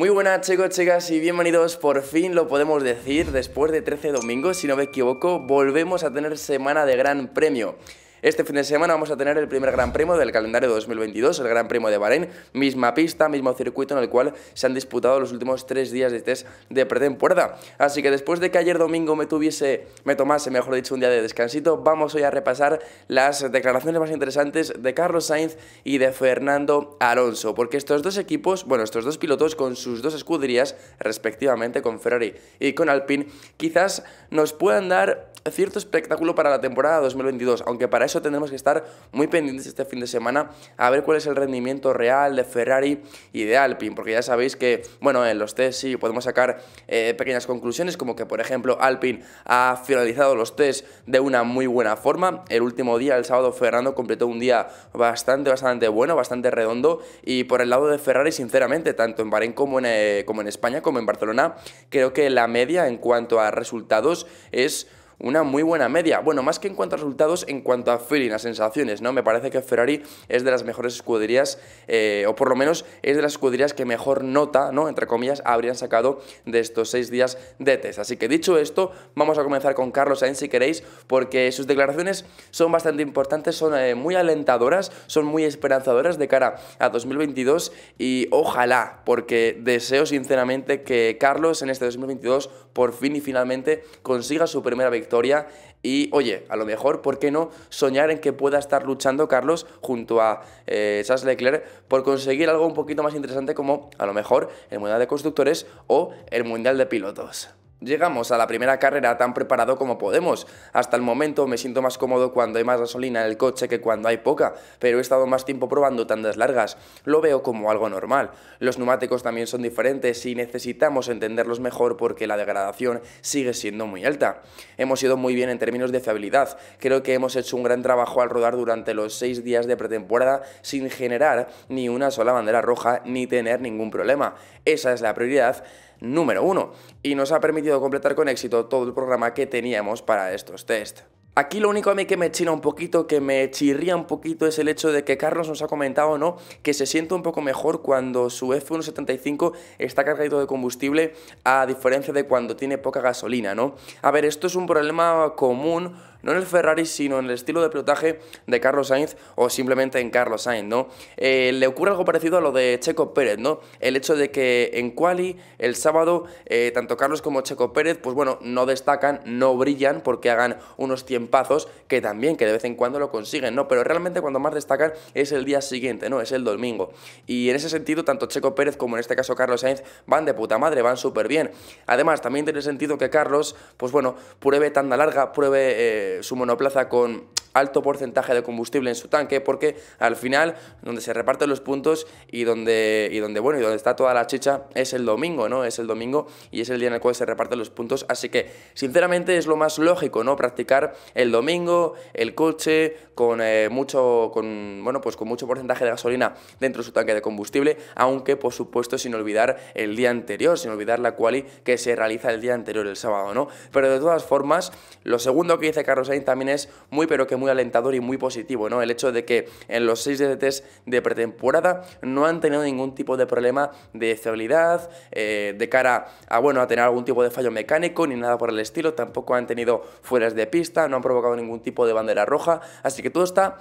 Muy buenas chicos, chicas y bienvenidos, por fin lo podemos decir, después de 13 domingos, si no me equivoco, volvemos a tener semana de gran premio. Este fin de semana vamos a tener el primer Gran Premio del calendario 2022, el Gran Premio de Bahrein, misma pista, mismo circuito en el cual se han disputado los últimos tres días de test de pretemporada. Así que después de que ayer domingo me tuviese, me tomase, mejor dicho, un día de descansito, vamos hoy a repasar las declaraciones más interesantes de Carlos Sainz y de Fernando Alonso, porque estos dos equipos, bueno, estos dos pilotos con sus dos escuderías, respectivamente con Ferrari y con Alpine, quizás nos puedan dar cierto espectáculo para la temporada 2022, aunque para eso tendremos que estar muy pendientes este fin de semana a ver cuál es el rendimiento real de Ferrari y de Alpine, porque ya sabéis que, bueno, en los test sí podemos sacar eh, pequeñas conclusiones, como que, por ejemplo, Alpine ha finalizado los test de una muy buena forma. El último día, el sábado, Fernando completó un día bastante, bastante bueno, bastante redondo, y por el lado de Ferrari, sinceramente, tanto en Bahrein como en, eh, como en España, como en Barcelona, creo que la media en cuanto a resultados es una muy buena media. Bueno, más que en cuanto a resultados, en cuanto a feeling, a sensaciones, ¿no? Me parece que Ferrari es de las mejores escuderías, eh, o por lo menos es de las escuderías que mejor nota, ¿no? Entre comillas, habrían sacado de estos seis días de test. Así que dicho esto, vamos a comenzar con Carlos Sainz si queréis, porque sus declaraciones son bastante importantes, son eh, muy alentadoras, son muy esperanzadoras de cara a 2022 y ojalá, porque deseo sinceramente que Carlos en este 2022 por fin y finalmente consiga su primera victoria y oye, a lo mejor, ¿por qué no soñar en que pueda estar luchando Carlos junto a eh, Charles Leclerc por conseguir algo un poquito más interesante como a lo mejor el Mundial de Constructores o el Mundial de Pilotos? Llegamos a la primera carrera tan preparado como podemos. Hasta el momento me siento más cómodo cuando hay más gasolina en el coche que cuando hay poca, pero he estado más tiempo probando tandas largas. Lo veo como algo normal. Los neumáticos también son diferentes y necesitamos entenderlos mejor porque la degradación sigue siendo muy alta. Hemos ido muy bien en términos de fiabilidad. Creo que hemos hecho un gran trabajo al rodar durante los seis días de pretemporada sin generar ni una sola bandera roja ni tener ningún problema. Esa es la prioridad número 1 y nos ha permitido completar con éxito todo el programa que teníamos para estos test. Aquí lo único a mí que me china un poquito, que me chirría un poquito, es el hecho de que Carlos nos ha comentado, ¿no? Que se siente un poco mejor cuando su F-175 está cargado de combustible, a diferencia de cuando tiene poca gasolina, ¿no? A ver, esto es un problema común no en el Ferrari, sino en el estilo de pilotaje de Carlos Sainz o simplemente en Carlos Sainz, ¿no? Eh, le ocurre algo parecido a lo de Checo Pérez, ¿no? El hecho de que en Quali el sábado eh, tanto Carlos como Checo Pérez, pues bueno, no destacan, no brillan porque hagan unos tiempazos que también, que de vez en cuando lo consiguen, ¿no? Pero realmente cuando más destacan es el día siguiente, ¿no? Es el domingo. Y en ese sentido, tanto Checo Pérez como en este caso Carlos Sainz van de puta madre, van súper bien. Además, también tiene sentido que Carlos, pues bueno, pruebe tanda larga, pruebe... Eh, su monoplaza con alto porcentaje de combustible en su tanque, porque al final donde se reparten los puntos y donde, y donde, bueno, y donde está toda la chicha es el domingo, ¿no? Es el domingo y es el día en el cual se reparten los puntos, así que sinceramente es lo más lógico, ¿no? Practicar el domingo, el coche, con eh, mucho, con, bueno, pues con mucho porcentaje de gasolina dentro de su tanque de combustible, aunque por supuesto sin olvidar el día anterior, sin olvidar la quali que se realiza el día anterior, el sábado, ¿no? Pero de todas formas, lo segundo que dice Carlos también es muy pero que muy alentador y muy positivo, ¿no? El hecho de que en los 6 test de pretemporada no han tenido ningún tipo de problema de estabilidad, eh, de cara a, bueno, a tener algún tipo de fallo mecánico ni nada por el estilo, tampoco han tenido fueras de pista, no han provocado ningún tipo de bandera roja, así que todo está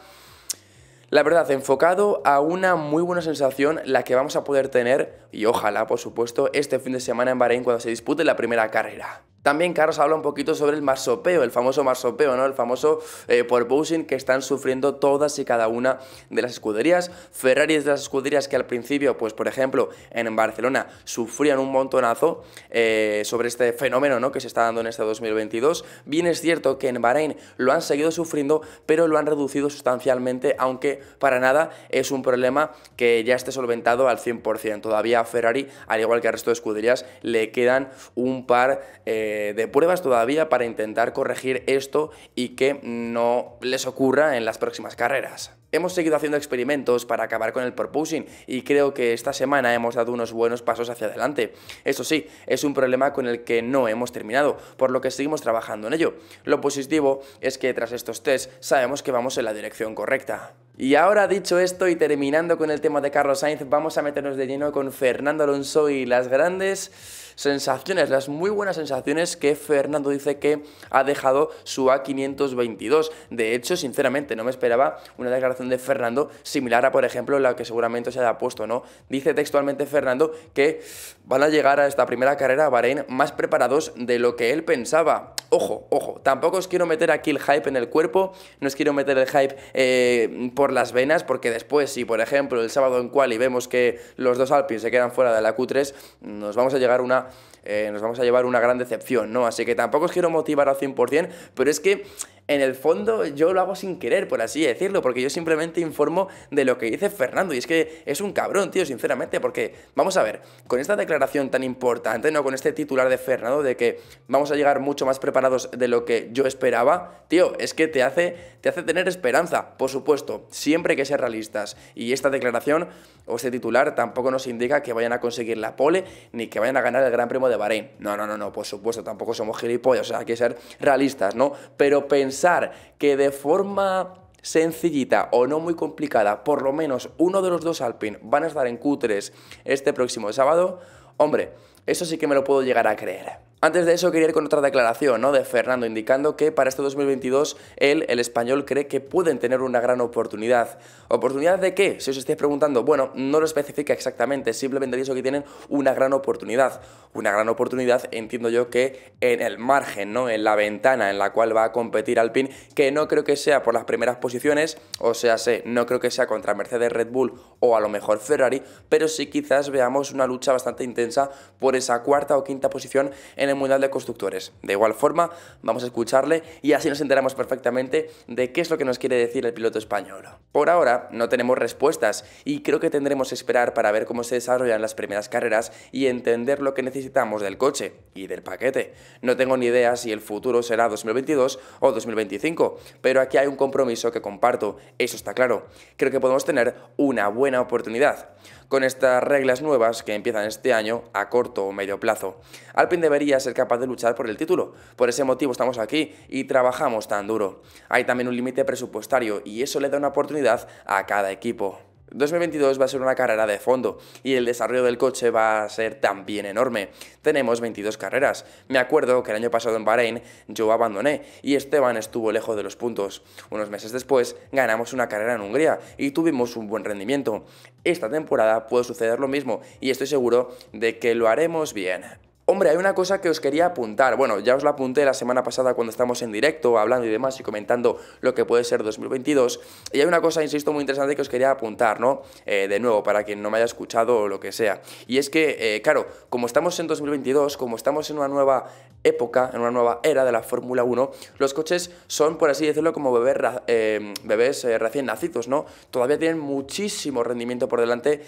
la verdad, enfocado a una muy buena sensación, la que vamos a poder tener, y ojalá por supuesto, este fin de semana en Bahrein cuando se dispute la primera carrera. También Carlos habla un poquito sobre el marsopeo, el famoso marsopeo, ¿no? El famoso eh, por pushing que están sufriendo todas y cada una de las escuderías. Ferrari es de las escuderías que al principio, pues por ejemplo, en Barcelona sufrían un montonazo eh, sobre este fenómeno, ¿no? Que se está dando en este 2022. Bien es cierto que en Bahrein lo han seguido sufriendo, pero lo han reducido sustancialmente, aunque para nada es un problema que ya esté solventado al 100%. Todavía a Ferrari, al igual que al resto de escuderías, le quedan un par... Eh, eh, de pruebas todavía para intentar corregir esto y que no les ocurra en las próximas carreras. Hemos seguido haciendo experimentos para acabar con el pushing y creo que esta semana hemos dado unos buenos pasos hacia adelante. Eso sí, es un problema con el que no hemos terminado, por lo que seguimos trabajando en ello. Lo positivo es que tras estos tests sabemos que vamos en la dirección correcta. Y ahora dicho esto y terminando con el tema de Carlos Sainz, vamos a meternos de lleno con Fernando Alonso y las grandes sensaciones, las muy buenas sensaciones que Fernando dice que ha dejado su A522. De hecho, sinceramente, no me esperaba una declaración de Fernando similar a, por ejemplo, la que seguramente se haya puesto, ¿no? Dice textualmente Fernando que van a llegar a esta primera carrera a Bahrein más preparados de lo que él pensaba. Ojo, ojo, tampoco os quiero meter aquí el hype en el cuerpo, no os quiero meter el hype eh, por las venas, porque después, si por ejemplo el sábado en quali vemos que los dos Alpins se quedan fuera de la Q3, nos vamos a llegar una eh, nos vamos a llevar una gran decepción, ¿no? Así que tampoco os quiero motivar al 100%, pero es que en el fondo yo lo hago sin querer, por así decirlo, porque yo simplemente informo de lo que dice Fernando. Y es que es un cabrón, tío, sinceramente, porque vamos a ver, con esta declaración tan importante, ¿no? Con este titular de Fernando de que vamos a llegar mucho más preparados de lo que yo esperaba, tío, es que te hace, te hace tener esperanza, por supuesto, siempre que ser realistas. Y esta declaración o este titular tampoco nos indica que vayan a conseguir la pole ni que vayan a ganar el Gran Premio de Bahrein. No, no, no, no, por supuesto, tampoco somos gilipollas, o sea, hay que ser realistas, ¿no? Pero pensar pensar que de forma sencillita o no muy complicada, por lo menos uno de los dos Alpine van a estar en Q3 este próximo sábado, hombre, eso sí que me lo puedo llegar a creer. Antes de eso quería ir con otra declaración ¿no? de Fernando indicando que para este 2022 él, el español, cree que pueden tener una gran oportunidad. ¿Oportunidad de qué? Si os estáis preguntando, bueno, no lo especifica exactamente, simplemente dice que tienen una gran oportunidad. Una gran oportunidad entiendo yo que en el margen, ¿no? en la ventana en la cual va a competir Alpine, que no creo que sea por las primeras posiciones, o sea, sé, no creo que sea contra Mercedes, Red Bull o a lo mejor Ferrari, pero sí quizás veamos una lucha bastante intensa por esa cuarta o quinta posición en Mundial de Constructores. De igual forma, vamos a escucharle y así nos enteramos perfectamente de qué es lo que nos quiere decir el piloto español. Por ahora, no tenemos respuestas y creo que tendremos que esperar para ver cómo se desarrollan las primeras carreras y entender lo que necesitamos del coche y del paquete. No tengo ni idea si el futuro será 2022 o 2025, pero aquí hay un compromiso que comparto, eso está claro. Creo que podemos tener una buena oportunidad con estas reglas nuevas que empiezan este año a corto o medio plazo. Alpine debería ser capaz de luchar por el título, por ese motivo estamos aquí y trabajamos tan duro. Hay también un límite presupuestario y eso le da una oportunidad a cada equipo. 2022 va a ser una carrera de fondo y el desarrollo del coche va a ser también enorme. Tenemos 22 carreras. Me acuerdo que el año pasado en Bahrein yo abandoné y Esteban estuvo lejos de los puntos. Unos meses después ganamos una carrera en Hungría y tuvimos un buen rendimiento. Esta temporada puede suceder lo mismo y estoy seguro de que lo haremos bien. Hombre, hay una cosa que os quería apuntar. Bueno, ya os la apunté la semana pasada cuando estamos en directo hablando y demás y comentando lo que puede ser 2022. Y hay una cosa, insisto, muy interesante que os quería apuntar, ¿no? Eh, de nuevo, para quien no me haya escuchado o lo que sea. Y es que, eh, claro, como estamos en 2022, como estamos en una nueva época, en una nueva era de la Fórmula 1, los coches son, por así decirlo, como bebés eh, recién nacidos, ¿no? Todavía tienen muchísimo rendimiento por delante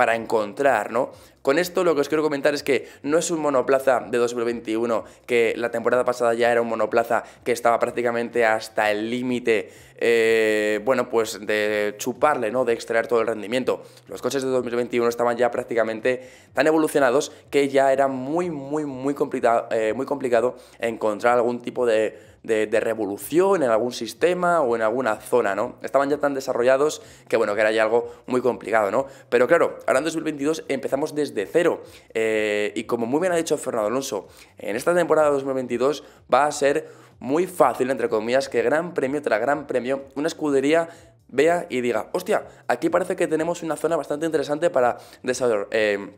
para encontrar, ¿no? Con esto lo que os quiero comentar es que no es un monoplaza de 2021, que la temporada pasada ya era un monoplaza que estaba prácticamente hasta el límite, eh, bueno, pues de chuparle, ¿no? De extraer todo el rendimiento. Los coches de 2021 estaban ya prácticamente tan evolucionados que ya era muy, muy, muy, complicado, eh, muy complicado encontrar algún tipo de de, revolución en algún sistema o en alguna zona, ¿no? Estaban ya tan desarrollados que, bueno, que era ya algo muy complicado, ¿no? Pero claro, ahora en 2022 empezamos desde cero eh, y como muy bien ha dicho Fernando Alonso, en esta temporada 2022 va a ser muy fácil, entre comillas, que gran premio tras gran premio, una escudería vea y diga, hostia, aquí parece que tenemos una zona bastante interesante para desarrollar. Eh,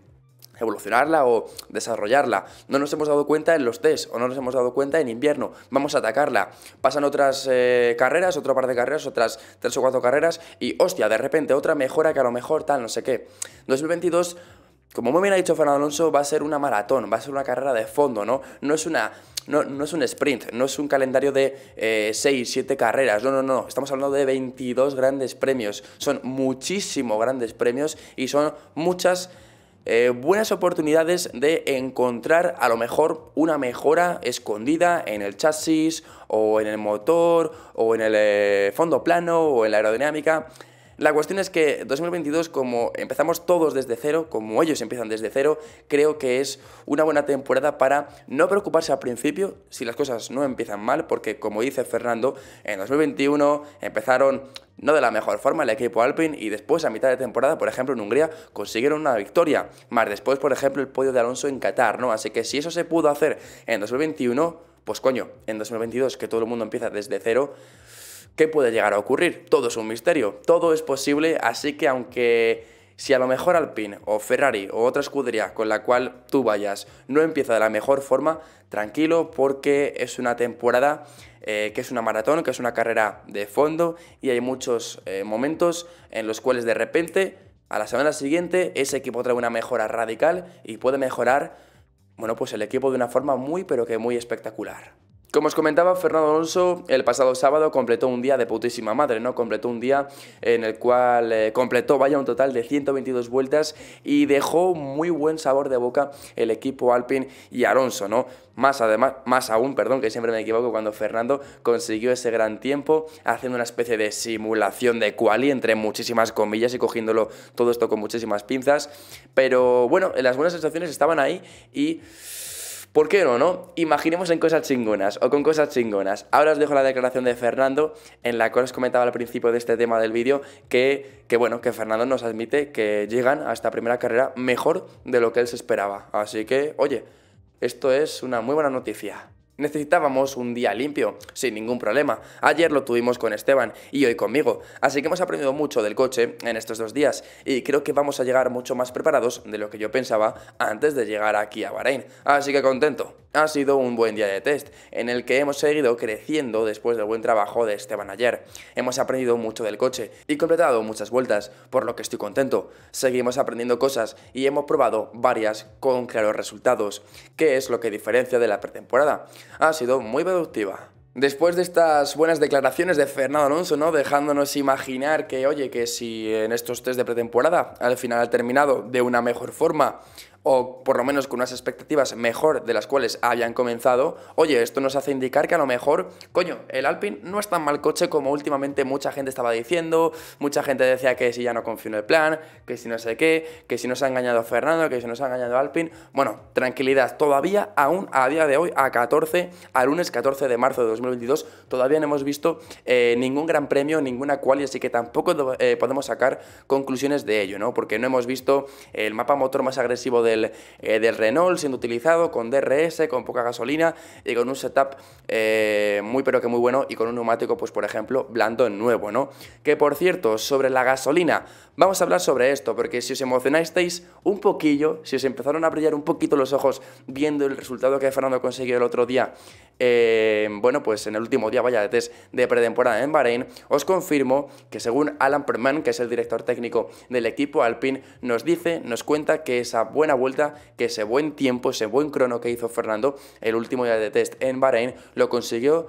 evolucionarla o desarrollarla. No nos hemos dado cuenta en los test o no nos hemos dado cuenta en invierno. Vamos a atacarla. Pasan otras eh, carreras, otro par de carreras, otras tres o cuatro carreras y hostia, de repente otra mejora que a lo mejor tal, no sé qué. 2022 como muy bien ha dicho Fernando Alonso, va a ser una maratón, va a ser una carrera de fondo, ¿no? No es una. No, es un sprint, no es un calendario de eh, seis, siete carreras, no, no, no, estamos hablando de 22 grandes premios, son muchísimo grandes premios y son muchas eh, buenas oportunidades de encontrar a lo mejor una mejora escondida en el chasis o en el motor o en el eh, fondo plano o en la aerodinámica. La cuestión es que 2022, como empezamos todos desde cero, como ellos empiezan desde cero, creo que es una buena temporada para no preocuparse al principio si las cosas no empiezan mal, porque como dice Fernando, en 2021 empezaron no de la mejor forma el equipo Alpine y después a mitad de temporada, por ejemplo, en Hungría consiguieron una victoria, más después, por ejemplo, el podio de Alonso en Qatar, ¿no? Así que si eso se pudo hacer en 2021, pues coño, en 2022 que todo el mundo empieza desde cero, ¿Qué puede llegar a ocurrir? Todo es un misterio, todo es posible, así que aunque si a lo mejor Alpine o Ferrari o otra escudería con la cual tú vayas no empieza de la mejor forma, tranquilo porque es una temporada eh, que es una maratón, que es una carrera de fondo y hay muchos eh, momentos en los cuales de repente a la semana siguiente ese equipo trae una mejora radical y puede mejorar, bueno, pues el equipo de una forma muy pero que muy espectacular. Como os comentaba, Fernando Alonso el pasado sábado completó un día de putísima madre, ¿no? Completó un día en el cual eh, completó, vaya, un total de 122 vueltas y dejó muy buen sabor de boca el equipo Alpine y Alonso, ¿no? Más, además, más aún, perdón, que siempre me equivoco cuando Fernando consiguió ese gran tiempo haciendo una especie de simulación de quali entre muchísimas comillas y cogiéndolo todo esto con muchísimas pinzas. Pero bueno, las buenas sensaciones estaban ahí y... ¿Por qué no, no? Imaginemos en cosas chingonas o con cosas chingonas. Ahora os dejo la declaración de Fernando, en la cual os comentaba al principio de este tema del vídeo que, que, bueno, que Fernando nos admite que llegan a esta primera carrera mejor de lo que él se esperaba. Así que, oye, esto es una muy buena noticia. Necesitábamos un día limpio, sin ningún problema. Ayer lo tuvimos con Esteban y hoy conmigo, así que hemos aprendido mucho del coche en estos dos días y creo que vamos a llegar mucho más preparados de lo que yo pensaba antes de llegar aquí a Bahrein, así que contento. Ha sido un buen día de test, en el que hemos seguido creciendo después del buen trabajo de Esteban ayer. Hemos aprendido mucho del coche y completado muchas vueltas, por lo que estoy contento. Seguimos aprendiendo cosas y hemos probado varias con claros resultados, ¿Qué es lo que diferencia de la pretemporada ha sido muy productiva. Después de estas buenas declaraciones de Fernando Alonso, ¿no? Dejándonos imaginar que, oye, que si en estos test de pretemporada al final ha terminado de una mejor forma, o por lo menos con unas expectativas mejor de las cuales habían comenzado, oye, esto nos hace indicar que a lo mejor, coño, el Alpine no es tan mal coche como últimamente mucha gente estaba diciendo, mucha gente decía que si ya no confío en el plan, que si no sé qué, que si nos ha engañado Fernando, que si nos ha engañado Alpine. Bueno, tranquilidad, todavía aún a día de hoy, a 14, al lunes 14 de marzo de 2022, todavía no hemos visto eh, ningún gran premio, ninguna y así que tampoco eh, podemos sacar conclusiones de ello, ¿no? Porque no hemos visto el mapa motor más agresivo de eh, del, Renault siendo utilizado con DRS, con poca gasolina y con un setup eh, muy pero que muy bueno y con un neumático, pues por ejemplo, blando nuevo, ¿no? Que por cierto, sobre la gasolina, vamos a hablar sobre esto, porque si os emocionasteis un poquillo, si os empezaron a brillar un poquito los ojos viendo el resultado que Fernando consiguió el otro día, eh, bueno, pues en el último día, vaya, de de pretemporada en Bahrein, os confirmo que según Alan Perman, que es el director técnico del equipo Alpine, nos dice, nos cuenta que esa buena vuelta, que ese buen tiempo, ese buen crono que hizo Fernando, el último día de test en Bahrein, lo consiguió.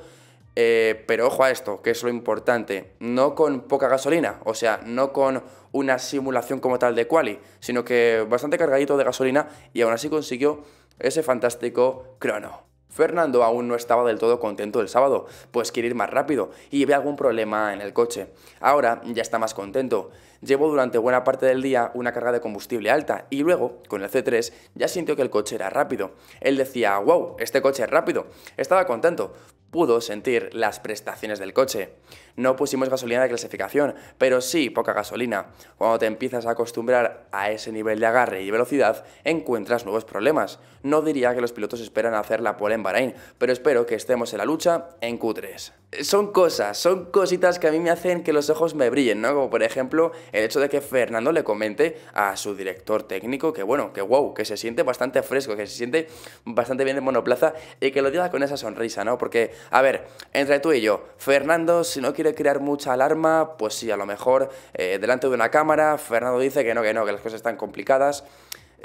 Eh, pero ojo a esto, que es lo importante, no con poca gasolina, o sea, no con una simulación como tal de quali, sino que bastante cargadito de gasolina y aún así consiguió ese fantástico crono. Fernando aún no estaba del todo contento el sábado, pues quiere ir más rápido y ve algún problema en el coche. Ahora ya está más contento. Llevó durante buena parte del día una carga de combustible alta y luego, con el C3, ya sintió que el coche era rápido. Él decía, wow, este coche es rápido. Estaba contento, pudo sentir las prestaciones del coche. No pusimos gasolina de clasificación, pero sí poca gasolina. Cuando te empiezas a acostumbrar a ese nivel de agarre y velocidad, encuentras nuevos problemas. No diría que los pilotos esperan hacer la pole en Bahrein, pero espero que estemos en la lucha en Q3 son cosas, son cositas que a mí me hacen que los ojos me brillen, ¿no? Como por ejemplo el hecho de que Fernando le comente a su director técnico que bueno, que wow, que se siente bastante fresco, que se siente bastante bien en monoplaza y que lo diga con esa sonrisa, ¿no? Porque, a ver, entre tú y yo, Fernando si no quiere crear mucha alarma, pues sí, a lo mejor eh, delante de una cámara, Fernando dice que no, que no, que las cosas están complicadas.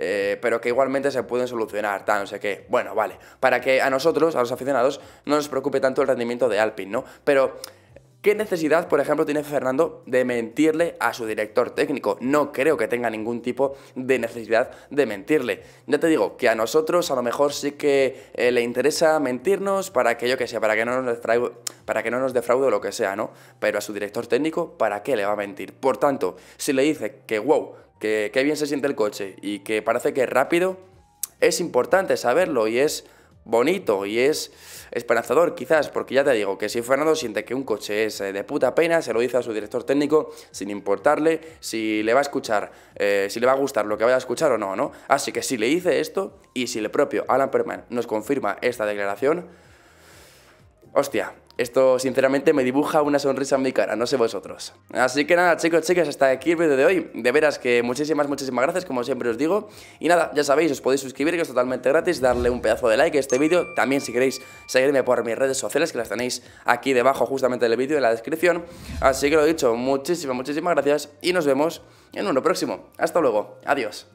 Eh, pero que igualmente se pueden solucionar, tal, no sé qué. Bueno, vale, para que a nosotros, a los aficionados, no nos preocupe tanto el rendimiento de Alpin ¿no? Pero... ¿Qué necesidad, por ejemplo, tiene Fernando de mentirle a su director técnico? No creo que tenga ningún tipo de necesidad de mentirle. Ya te digo que a nosotros a lo mejor sí que eh, le interesa mentirnos para que yo que sea para que no nos defraude, para que no nos defraude o lo que sea, ¿no? Pero a su director técnico, ¿para qué le va a mentir? Por tanto, si le dice que wow, que, bien se siente el coche y que parece que es rápido, es importante saberlo y es bonito y es esperanzador quizás, porque ya te digo que si Fernando siente que un coche es eh, de puta pena, se lo dice a su director técnico sin importarle si le va a escuchar, eh, si le va a gustar lo que vaya a escuchar o no, ¿no? Así que si le dice esto y si el propio Alan Perman nos confirma esta declaración, hostia, esto, sinceramente, me dibuja una sonrisa en mi cara, no sé vosotros. Así que nada, chicos, chicas, hasta aquí el vídeo de hoy. De veras que muchísimas, muchísimas gracias, como siempre os digo. Y nada, ya sabéis, os podéis suscribir, que es totalmente gratis, darle un pedazo de like a este vídeo. También, si queréis, seguirme por mis redes sociales, que las tenéis aquí debajo, justamente del vídeo, en la descripción. Así que lo dicho, muchísimas, muchísimas gracias y nos vemos en uno próximo. Hasta luego, adiós.